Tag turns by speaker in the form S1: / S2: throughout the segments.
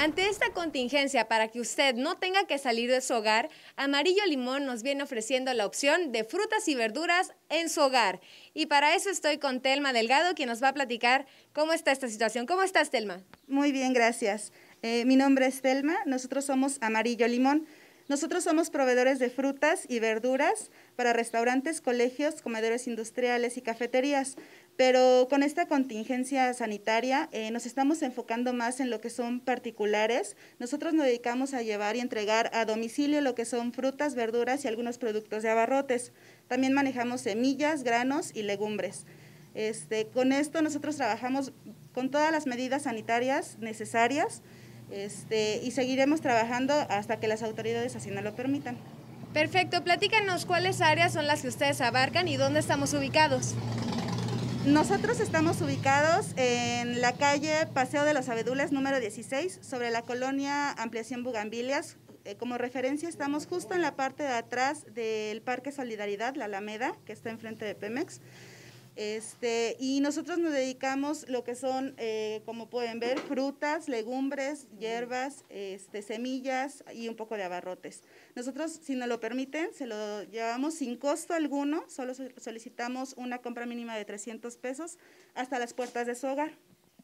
S1: Ante esta contingencia, para que usted no tenga que salir de su hogar, Amarillo Limón nos viene ofreciendo la opción de frutas y verduras en su hogar. Y para eso estoy con Telma Delgado, quien nos va a platicar cómo está esta situación. ¿Cómo estás, Telma?
S2: Muy bien, gracias. Eh, mi nombre es Telma, nosotros somos Amarillo Limón. Nosotros somos proveedores de frutas y verduras para restaurantes, colegios, comedores industriales y cafeterías, pero con esta contingencia sanitaria eh, nos estamos enfocando más en lo que son particulares. Nosotros nos dedicamos a llevar y entregar a domicilio lo que son frutas, verduras y algunos productos de abarrotes. También manejamos semillas, granos y legumbres. Este, con esto nosotros trabajamos con todas las medidas sanitarias necesarias este, y seguiremos trabajando hasta que las autoridades así no lo permitan. Perfecto, platícanos cuáles áreas son las que ustedes abarcan y dónde estamos ubicados. Nosotros estamos ubicados en la calle Paseo de las Abedules número 16, sobre la colonia Ampliación Bugambilias. Eh, como referencia estamos justo en la parte de atrás del Parque Solidaridad, la Alameda, que está enfrente de Pemex. Este, y nosotros nos dedicamos lo que son, eh, como pueden ver, frutas, legumbres, hierbas, este, semillas y un poco de abarrotes. Nosotros, si nos lo permiten, se lo llevamos sin costo alguno, solo solicitamos una compra mínima de 300 pesos hasta las puertas de su hogar.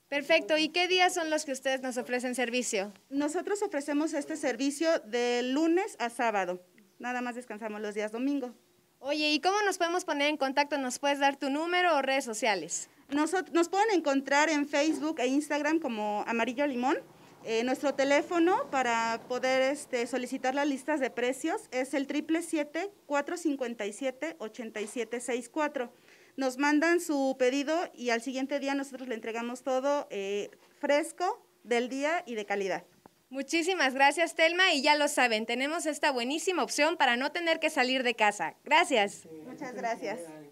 S2: Perfecto, ¿y qué días son los que ustedes nos ofrecen servicio? Nosotros ofrecemos este servicio de lunes a sábado, nada más descansamos los días domingo. Oye, ¿y cómo nos podemos poner en contacto? ¿Nos puedes dar tu número o redes sociales? Nos, nos pueden encontrar en Facebook e Instagram como Amarillo Limón. Eh, nuestro teléfono para poder este, solicitar las listas de precios es el 777-457-8764. Nos mandan su pedido y al siguiente día nosotros le entregamos todo eh, fresco, del día y de calidad.
S1: Muchísimas gracias, Telma. Y ya lo saben, tenemos esta buenísima opción para no tener que salir de casa. Gracias.
S2: Muchas gracias.